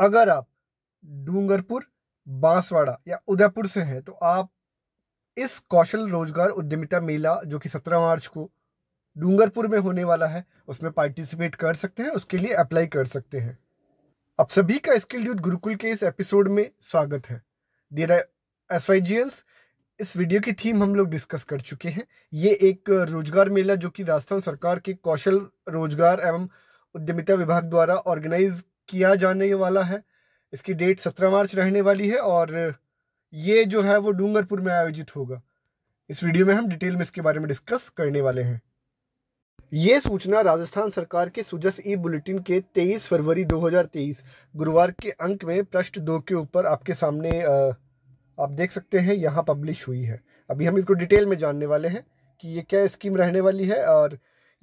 अगर आप डूंगरपुर बांसवाड़ा या उदयपुर से हैं तो आप इस कौशल रोजगार उद्यमिता मेला जो कि सत्रह मार्च को डूंगरपुर में होने वाला है उसमें पार्टिसिपेट कर सकते हैं उसके लिए अप्लाई कर सकते हैं आप सभी का स्किल यूथ गुरुकुल के इस एपिसोड में स्वागत है डेरा एस वाई जी इस वीडियो की थीम हम लोग डिस्कस कर चुके हैं ये एक रोजगार मेला जो कि राजस्थान सरकार के कौशल रोजगार एवं उद्यमिता विभाग द्वारा ऑर्गेनाइज किया जाने वाला है इसकी डेट सत्रह मार्च रहने वाली है और ये जो है वो डूंगरपुर में आयोजित होगा इस वीडियो में हम डिटेल में इसके बारे में डिस्कस करने वाले हैं ये सूचना राजस्थान सरकार के सुजस ई बुलेटिन के 23 फरवरी 2023 गुरुवार के अंक में पृष्ठ दो के ऊपर आपके सामने आप देख सकते हैं यहाँ पब्लिश हुई है अभी हम इसको डिटेल में जानने वाले हैं कि ये क्या स्कीम रहने वाली है और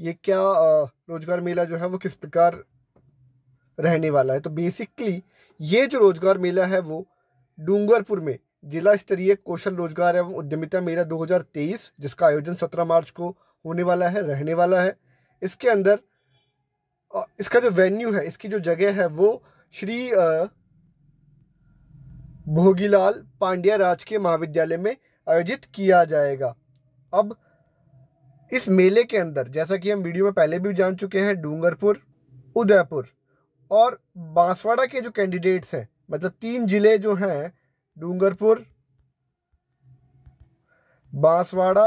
ये क्या रोजगार मेला जो है वो किस प्रकार रहने वाला है तो बेसिकली ये जो रोजगार मेला है वो डूंगरपुर में जिला स्तरीय कौशल रोजगार एवं उद्यमिता मेला 2023 जिसका आयोजन 17 मार्च को होने वाला है रहने वाला है इसके अंदर इसका जो वेन्यू है इसकी जो जगह है वो श्री भोगीलाल पांड्या राजकीय महाविद्यालय में आयोजित किया जाएगा अब इस मेले के अंदर जैसा कि हम वीडियो में पहले भी जान चुके हैं डूंगरपुर उदयपुर और बांसवाड़ा के जो कैंडिडेट्स हैं मतलब तीन जिले जो हैं डूंगरपुर बांसवाड़ा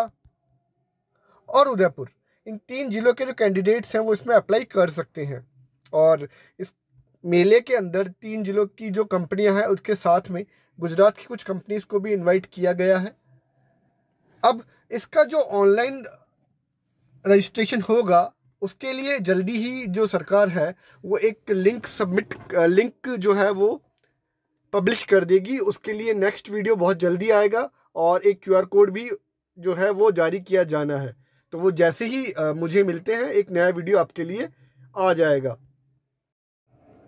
और उदयपुर इन तीन जिलों के जो कैंडिडेट्स हैं वो इसमें अप्लाई कर सकते हैं और इस मेले के अंदर तीन जिलों की जो कंपनियां हैं उसके साथ में गुजरात की कुछ कंपनीज को भी इनवाइट किया गया है अब इसका जो ऑनलाइन रजिस्ट्रेशन होगा उसके लिए जल्दी ही जो सरकार है वो एक लिंक सबमिट लिंक जो है वो पब्लिश कर देगी उसके लिए नेक्स्ट वीडियो बहुत जल्दी आएगा और एक क्यूआर कोड भी जो है वो जारी किया जाना है तो वो जैसे ही मुझे मिलते हैं एक नया वीडियो आपके लिए आ जाएगा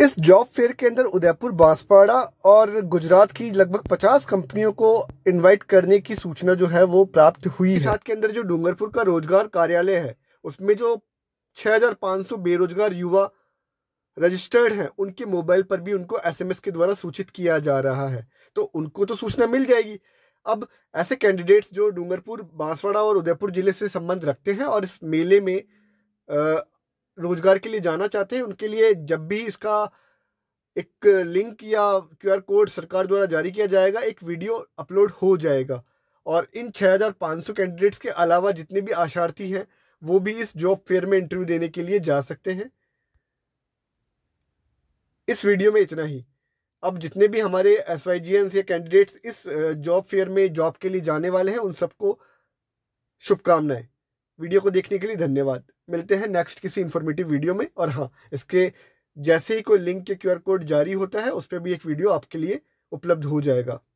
इस जॉब फेयर के अंदर उदयपुर बांसपाड़ा और गुजरात की लगभग 50 कंपनियों को इनवाइट करने की सूचना जो है वो प्राप्त हुई है साथ हाँ। के अंदर जो डूंगरपुर का रोजगार कार्यालय है उसमें जो 6,500 बेरोजगार युवा रजिस्टर्ड हैं उनके मोबाइल पर भी उनको एसएमएस के द्वारा सूचित किया जा रहा है तो उनको तो सूचना मिल जाएगी अब ऐसे कैंडिडेट्स जो डूंगरपुर बांसवाड़ा और उदयपुर ज़िले से संबंध रखते हैं और इस मेले में रोजगार के लिए जाना चाहते हैं उनके लिए जब भी इसका एक लिंक या क्यूआर कोड सरकार द्वारा जारी किया जाएगा एक वीडियो अपलोड हो जाएगा और इन 6,500 कैंडिडेट्स के अलावा जितने भी आशार्थी हैं वो भी इस जॉब फेयर में इंटरव्यू देने के लिए जा सकते हैं इस वीडियो में इतना ही अब जितने भी हमारे एस वाई जी एन या कैंडिडेट्स इस जॉब फेयर में जॉब के लिए जाने वाले हैं उन सबको शुभकामनाएं वीडियो को देखने के लिए धन्यवाद मिलते हैं नेक्स्ट किसी इन्फॉर्मेटिव वीडियो में और हाँ इसके जैसे ही कोई लिंक के क्यूआर कोड जारी होता है उस पर भी एक वीडियो आपके लिए उपलब्ध हो जाएगा